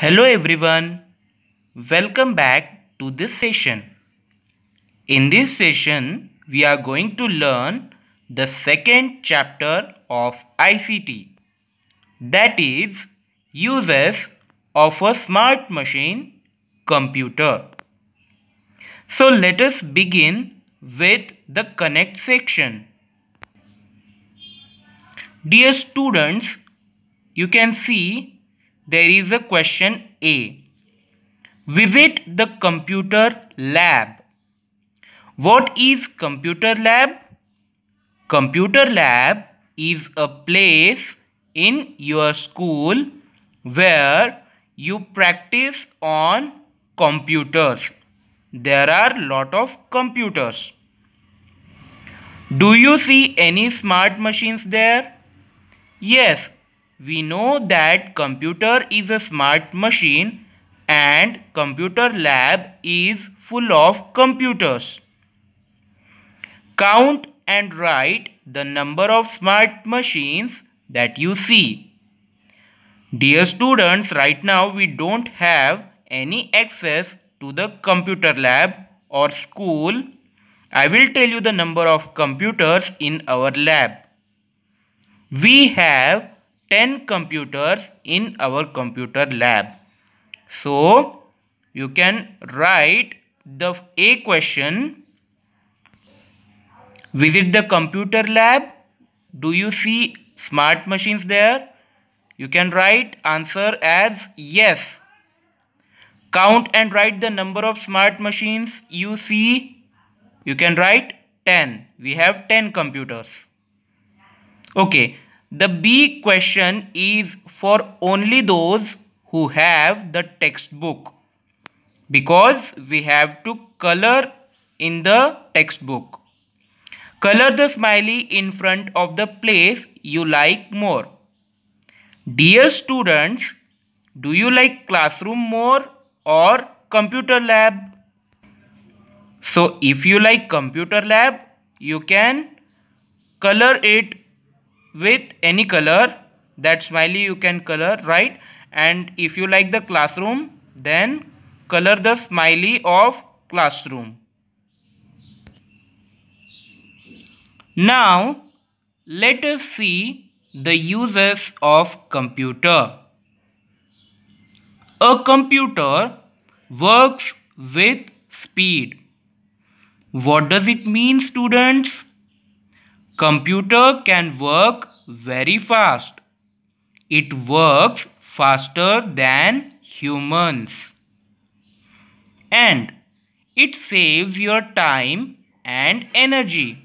Hello everyone, welcome back to this session. In this session, we are going to learn the second chapter of ICT that is uses of a smart machine computer. So let us begin with the connect section. Dear students, you can see there is a question A. Visit the computer lab. What is computer lab? Computer lab is a place in your school where you practice on computers. There are lot of computers. Do you see any smart machines there? Yes, we know that computer is a smart machine and computer lab is full of computers. Count and write the number of smart machines that you see. Dear students, right now we don't have any access to the computer lab or school. I will tell you the number of computers in our lab. We have 10 computers in our computer lab. So, you can write the A question. Visit the computer lab. Do you see smart machines there? You can write answer as yes. Count and write the number of smart machines you see. You can write 10. We have 10 computers. Okay. The B question is for only those who have the textbook because we have to color in the textbook. Color the smiley in front of the place you like more. Dear students, do you like classroom more or computer lab? So if you like computer lab, you can color it with any color that smiley you can color right and if you like the classroom then color the smiley of classroom now let us see the uses of computer a computer works with speed what does it mean students Computer can work very fast. It works faster than humans. And it saves your time and energy.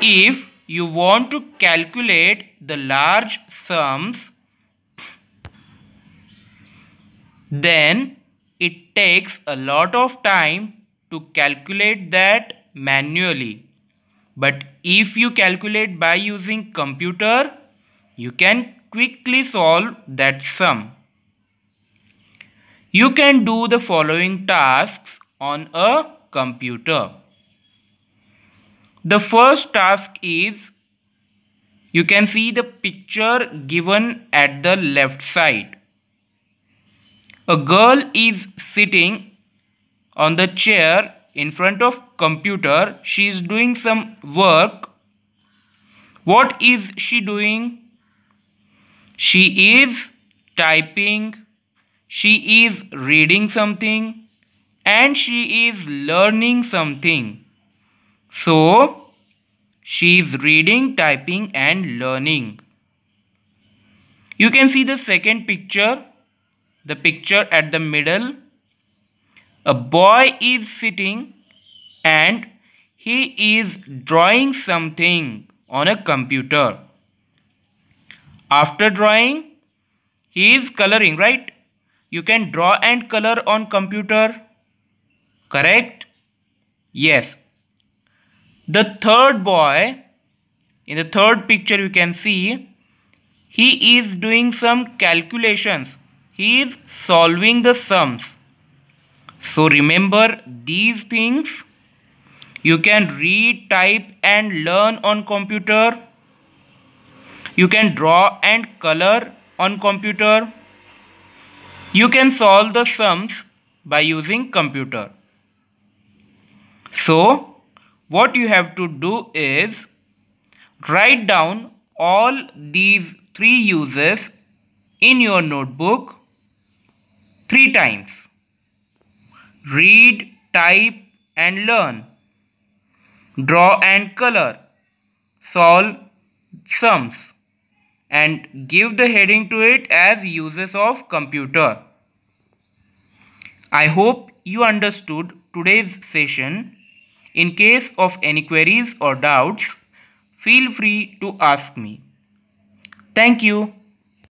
If you want to calculate the large sums, then it takes a lot of time to calculate that manually but if you calculate by using computer you can quickly solve that sum you can do the following tasks on a computer the first task is you can see the picture given at the left side a girl is sitting on the chair in front of computer she is doing some work what is she doing she is typing she is reading something and she is learning something so she is reading typing and learning you can see the second picture the picture at the middle a boy is sitting and he is drawing something on a computer. After drawing, he is coloring, right? You can draw and color on computer, correct? Yes. The third boy, in the third picture you can see, he is doing some calculations. He is solving the sums. So remember these things you can read type and learn on computer you can draw and color on computer you can solve the sums by using computer so what you have to do is write down all these three uses in your notebook three times read type and learn draw and color, solve sums and give the heading to it as uses of computer. I hope you understood today's session. In case of any queries or doubts, feel free to ask me. Thank you.